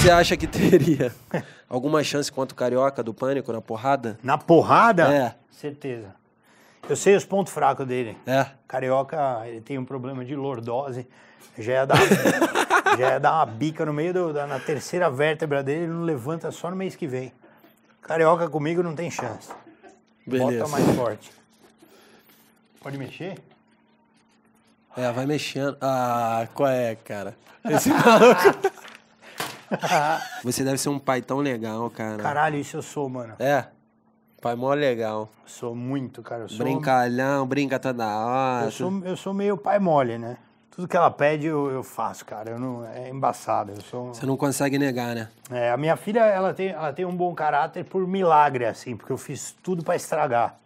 Você acha que teria alguma chance contra o Carioca do Pânico na porrada? Na porrada? É. Certeza. Eu sei os pontos fracos dele. É. Carioca, ele tem um problema de lordose. Já ia dar, já ia dar uma bica no meio do, da, na terceira vértebra dele, ele não levanta só no mês que vem. Carioca comigo não tem chance. Beleza. Bota mais forte. Pode mexer? É, vai mexendo. Ah, qual é, cara? Esse maluco. Você deve ser um pai tão legal, cara. Caralho, isso eu sou, mano. É? Pai mó legal. Sou muito, cara. Eu sou... Brincalhão, brinca toda hora. Eu sou, eu sou meio pai mole, né? Tudo que ela pede eu, eu faço, cara. Eu não, é embaçado. Eu sou... Você não consegue negar, né? É, a minha filha ela tem, ela tem um bom caráter por milagre, assim, porque eu fiz tudo para estragar.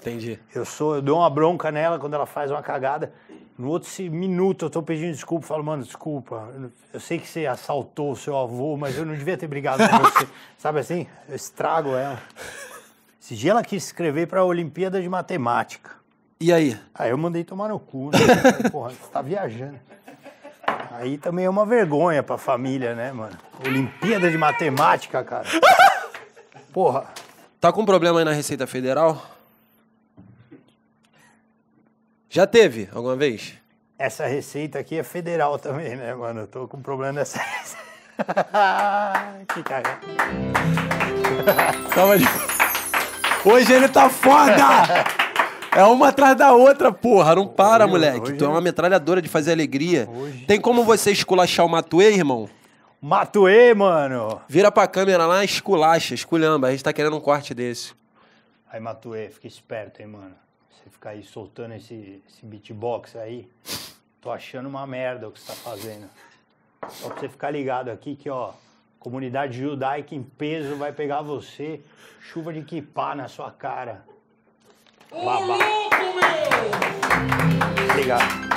Entendi. Eu sou, eu dou uma bronca nela quando ela faz uma cagada. No outro minuto eu estou pedindo desculpa, falo, mano, desculpa, eu sei que você assaltou o seu avô, mas eu não devia ter brigado com você. Sabe assim? Eu estrago ela. Esse dia ela quis escrever para a Olimpíada de Matemática. E aí? Aí eu mandei tomar no cu, né? Porra, você tá viajando. Aí também é uma vergonha pra família, né, mano? Olimpíada de Matemática, cara. Porra. Tá com problema aí na Receita Federal? Já teve alguma vez? Essa receita aqui é federal também, né, mano? Eu tô com problema nessa receita. que cagada. Calma de... Hoje ele tá foda! É uma atrás da outra, porra. Não para, hoje, moleque. Hoje... Tu é uma metralhadora de fazer alegria. Hoje... Tem como você esculachar o Matuê, irmão? Matuê, mano! Vira pra câmera lá, esculacha, esculhamba. A gente tá querendo um corte desse. Aí, Matuê, fica esperto, hein, mano. Você ficar aí soltando esse, esse beatbox aí, tô achando uma merda o que você tá fazendo. Só pra você ficar ligado aqui que, ó, comunidade judaica em peso vai pegar você, chuva de kipá na sua cara. Babá. Obrigado.